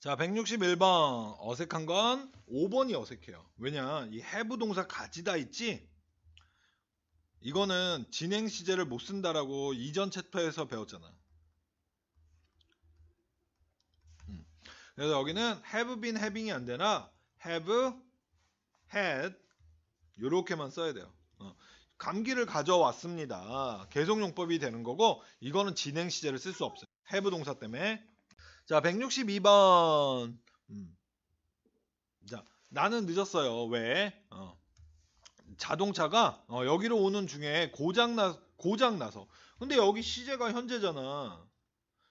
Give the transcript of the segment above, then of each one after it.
자, 161번 어색한 건 5번이 어색해요. 왜냐? 이 해부 동사 가지다 있지? 이거는 진행 시제를 못 쓴다라고 이전 챕터에서 배웠잖아. 음. 그래서 여기는 have been having이 안 되나 have had 이렇게만 써야 돼요. 어. 감기를 가져왔습니다. 계속 용법이 되는 거고 이거는 진행 시제를 쓸 수 없어요. have 동사 때문에 자, 162번. 음. 자, 나는 늦었어요. 왜? 어. 자동차가 어, 여기로 오는 중에 고장나 고장나서. 근데 여기 시제가 현재잖아.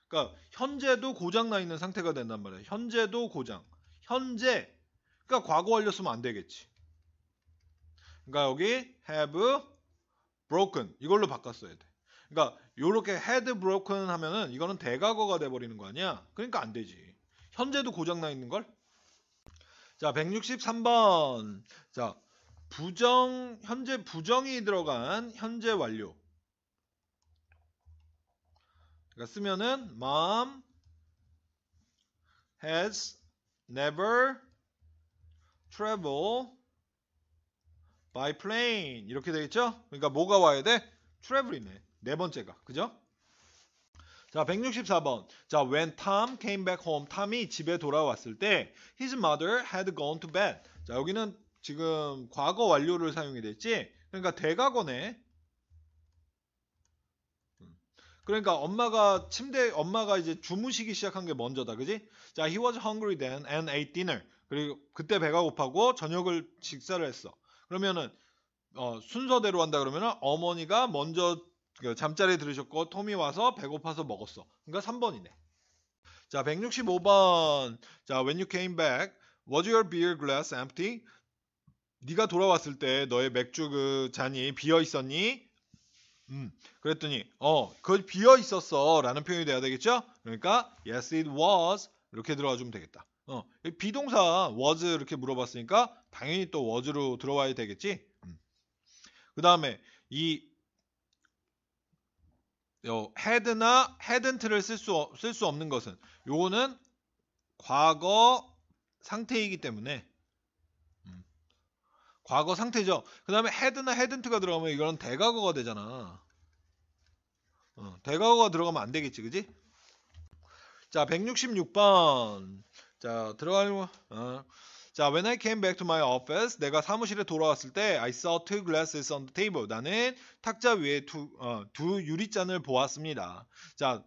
그러니까 현재도 고장나 있는 상태가 된단 말이야. 현재도 고장. 현재. 그러니까 과거 완료쓰면 안 되겠지. 그러니까 여기 have broken 이걸로 바꿨어야 돼. 그러니까 요렇게 헤드 브로큰 하면은 이거는 대과거가 돼 버리는 거 아니야? 그러니까 안 되지. 현재도 고장 나 있는 걸? 자, 163번. 자, 부정 현재 부정이 들어간 현재 완료. 그러니까 쓰면은 mom has never travel by plane 이렇게 되겠죠? 그러니까 뭐가 와야 돼? 트래블이네. 네 번째가 그죠? 자 164번 자 when Tom came back home 톰이 집에 돌아왔을 때 his mother had gone to bed 자 여기는 지금 과거 완료를 사용이 됐지 그러니까 대가거네 음, 그러니까 엄마가 침대 엄마가 이제 주무시기 시작한 게 먼저다 그지 자 he was hungry then and ate dinner 그리고 그때 배가 고파고 저녁을 식사를 했어 그러면은 어, 순서대로 한다 그러면은 어머니가 먼저 그잠자리 들으셨고 톰이 와서 배고파서 먹었어. 그러니까 3번이네. 자, 165번. 자, when you came back, was your beer glass empty? 네가 돌아왔을 때 너의 맥주 그 잔이 비어 있었니? 음, 그랬더니 어, 그 비어 있었어라는 표현이 돼야 되겠죠? 그러니까 yes it was 이렇게 들어와 주면 되겠다. 어, 비동사 was 이렇게 물어봤으니까 당연히 또 was로 들어와야 되겠지. 음. 그 다음에 이요 had나 hadn't를 쓸수 쓸수 없는 것은 요거는 과거 상태이기 때문에 음, 과거 상태죠. 그 다음에 had나 hadn't가 들어가면 이거는 대과거가 되잖아. 어, 대과거가 들어가면 안 되겠지, 그지? 자, 166번. 자, 들어가면, 어. 자, when I came back to my office, 내가 사무실에 돌아왔을 때 I saw two glasses on the table. 나는 탁자 위에 두, 어, 두 유리잔을 보았습니다. 자,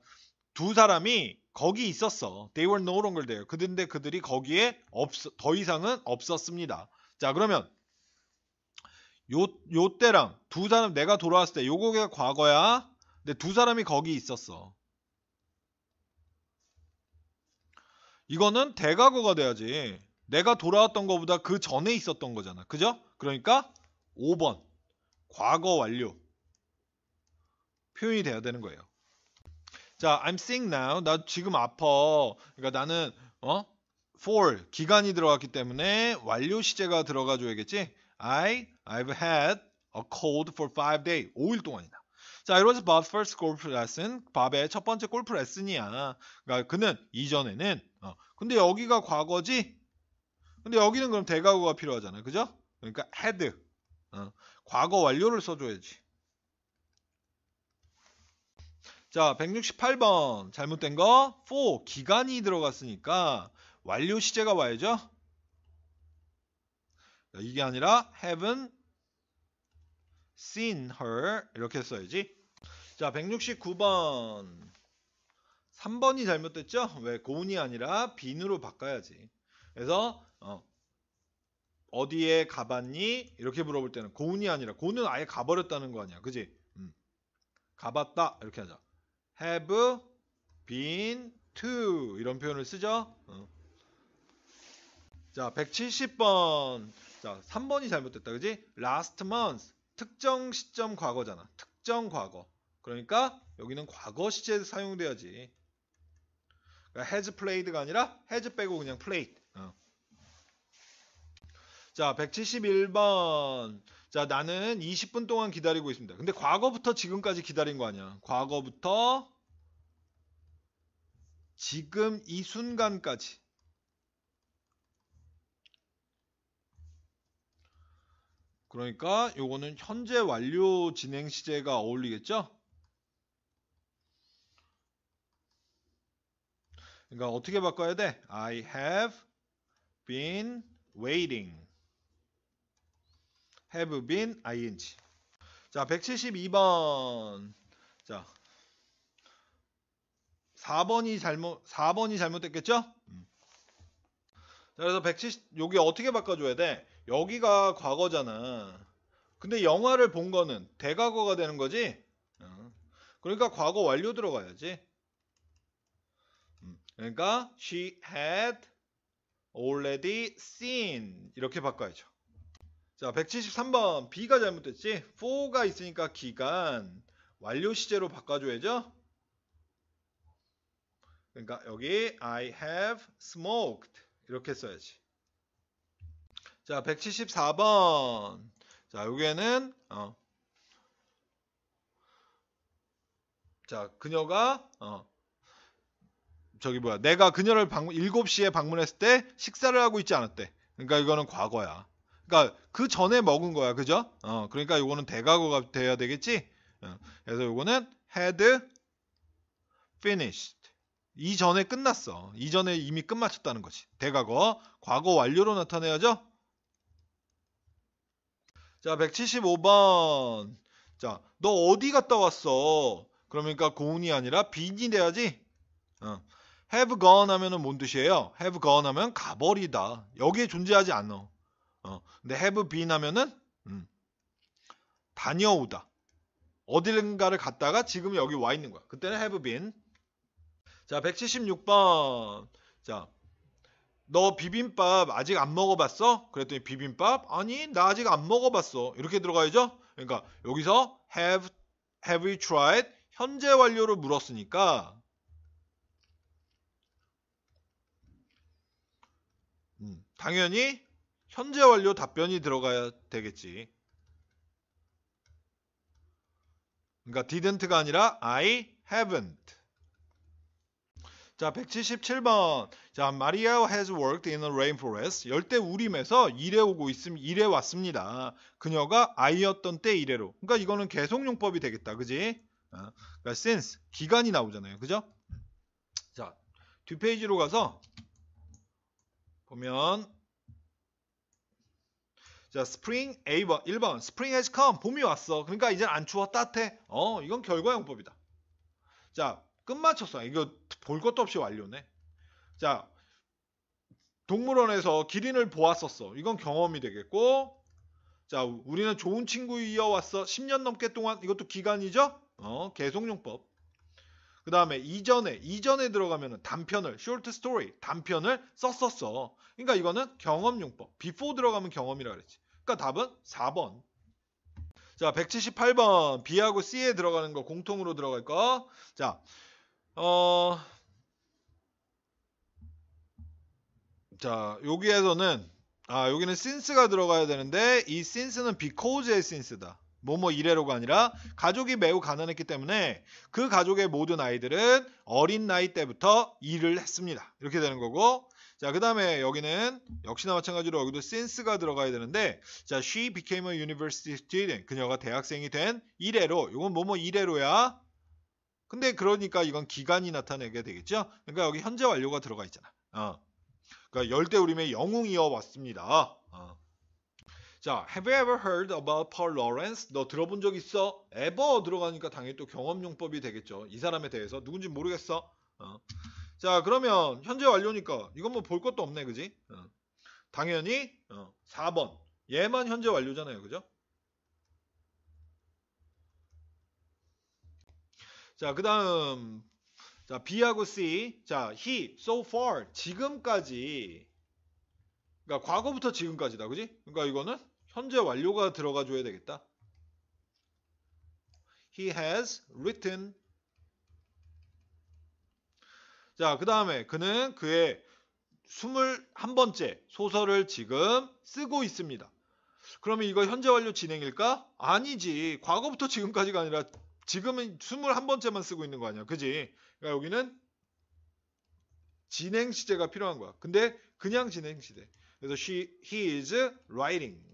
두 사람이 거기 있었어. They were no longer there. 그런데 그들이 거기에 없, 더 이상은 없었습니다. 자, 그러면 요, 요 때랑 두 사람 내가 돌아왔을 때 요거가 과거야. 근데 두 사람이 거기 있었어. 이거는 대과거가 돼야지. 내가 돌아왔던 것보다 그 전에 있었던 거잖아. 그죠? 그러니까 5번 과거 완료 표현이 돼야 되는 거예요. 자, I'm sick now. 나 지금 아파. 그러니까 나는 어? for 기간이 들어갔기 때문에 완료 시제가 들어가 줘야겠지? I I've had a cold for 5 days. 5일 동안이다. 자, it was Bob's first golf lesson. 밥의 첫 번째 골프 레슨이야. 그러니까 그는 이전에는 어. 근데 여기가 과거지? 근데 여기는 그럼 대가구가 필요하잖아요. 그죠? 그러니까 had. 어, 과거 완료를 써줘야지. 자, 168번. 잘못된 거. for. 기간이 들어갔으니까 완료 시제가 와야죠. 이게 아니라 haven't seen her 이렇게 써야지. 자, 169번. 3번이 잘못됐죠? 왜 고운이 아니라 빈으로 바꿔야지. 그래서 어. 디에 가봤니? 이렇게 물어볼 때는 고운이 아니라 고운은 아예 가버렸다는 거 아니야. 그지? 음. 가봤다 이렇게 하자. have been to 이런 표현을 쓰죠. 어. 자 170번 자 3번이 잘못됐다 그지? last month 특정 시점 과거잖아. 특정 과거. 그러니까 여기는 과거 시제에 사용돼야지. 그러니까 has played가 아니라 has 빼고 그냥 played. 어. 자, 171번. 자, 나는 20분 동안 기다리고 있습니다. 근데 과거부터 지금까지 기다린 거 아니야. 과거부터 지금 이 순간까지. 그러니까 요거는 현재 완료 진행 시제가 어울리겠죠? 그러니까 어떻게 바꿔야 돼? I have been waiting. have been ing. 자, 172번. 자. 4번이 잘못 4번이 잘못됐겠죠? 음. 자, 그래서 170 여기 어떻게 바꿔 줘야 돼? 여기가 과거잖아. 근데 영화를 본 거는 대과거가 되는 거지? 어. 그러니까 과거 완료 들어가야지. 음. 그러니까 she had already seen 이렇게 바꿔야죠. 자 173번 B가 잘못됐지? for가 있으니까 기간 완료 시제로 바꿔줘야죠. 그러니까 여기 I have smoked 이렇게 써야지. 자 174번 자 여기에는 어. 자 그녀가 어. 저기 뭐야 내가 그녀를 방문 7시에 방문했을 때 식사를 하고 있지 않았대. 그러니까 이거는 과거야. 그러니까 그 전에 먹은 거야, 그죠? 어, 그러니까 요거는 대과거가 돼야 되겠지? 어, 그래서 요거는 had finished. 이전에 끝났어. 이전에 이미 끝마쳤다는 거지. 대과거, 과거 완료로 나타내야죠. 자, 175번. 자, 너 어디 갔다 왔어? 그러니까 고운이 아니라 빈이 돼야지. 어. have gone 하면은 뭔 뜻이에요? have gone 하면 가버리다. 여기에 존재하지 않어. 어, 근데 have been 하면은 음, 다녀오다. 어디가를 갔다가 지금 여기 와 있는 거야. 그때는 have been. 자, 176번. 자, 너 비빔밥 아직 안 먹어봤어? 그랬더니 비빔밥? 아니, 나 아직 안 먹어봤어. 이렇게 들어가야죠? 그러니까 여기서 have, have you tried? 현재 완료를 물었으니까 음, 당연히 현재 완료 답변이 들어가야 되겠지. 그러니까 didn't가 아니라 I haven't. 자, 177번. 자, Maria has worked in a rainforest. 열대 우림에서 일해 오고 있음 일해 왔습니다. 그녀가 아이였던 때 이래로. 그러니까 이거는 계속용법이 되겠다. 그지? 어, 그러니까 since 기간이 나오잖아요. 그죠? 자, 뒷페이지로 가서 보면 자, spring A번 1번 spring has come 봄이 왔어. 그러니까 이젠 안 추워 따뜻해. 어, 이건 결과용법이다. 자, 끝마쳤어. 이거 볼 것도 없이 완료네. 자, 동물원에서 기린을 보았었어. 이건 경험이 되겠고 자, 우리는 좋은 친구 이어왔어. 10년 넘게 동안 이것도 기간이죠? 어, 계속용법. 그 다음에 이전에 이전에 들어가면 단편을 short story 단편을 썼었어. 그러니까 이거는 경험용법. before 들어가면 경험이라 그랬지. 그러니까 답은 4번. 자 178번 B하고 C에 들어가는 거 공통으로 들어갈 거. 자 어. 자 여기에서는 아 여기는 since가 들어가야 되는데 이 since는 because의 since다. 뭐뭐 뭐 이래로가 아니라 가족이 매우 가난했기 때문에 그 가족의 모든 아이들은 어린 나이 때부터 일을 했습니다. 이렇게 되는 거고 자, 그 다음에 여기는 역시나 마찬가지로 여기도 센스가 들어가야 되는데 자, she became a university student. 그녀가 대학생이 된 이래로. 이건 뭐뭐 이래로야. 근데 그러니까 이건 기간이 나타내게 되겠죠. 그러니까 여기 현재 완료가 들어가 있잖아. 어. 그러니까 열대우림의 영웅이어 왔습니다. 어. 자, have you ever heard about Paul Lawrence? 너 들어본 적 있어? ever 들어가니까 당연히 또 경험용법이 되겠죠. 이 사람에 대해서 누군지 모르겠어. 어. 자, 그러면 현재 완료니까 이건 뭐 볼 것도 없네, 그지? 어. 당연히 어, 4번 얘만 현재 완료잖아요, 그죠? 자, 그 다음 자, B하고 C. 자, he, so far, 지금까지. 그러니까 과거부터 지금까지다, 그지? 그러니까 이거는 현재 완료가 들어가 줘야 되겠다. He has written. 자, 그 다음에 그는 그의 21번째 소설을 지금 쓰고 있습니다. 그러면 이거 현재 완료 진행일까? 아니지. 과거부터 지금까지가 아니라 지금은 21번째만 쓰고 있는 거 아니야. 그지? 그러니까 여기는 진행 시제가 필요한 거야. 근데 그냥 진행 시제. 그래서 she, he is writing.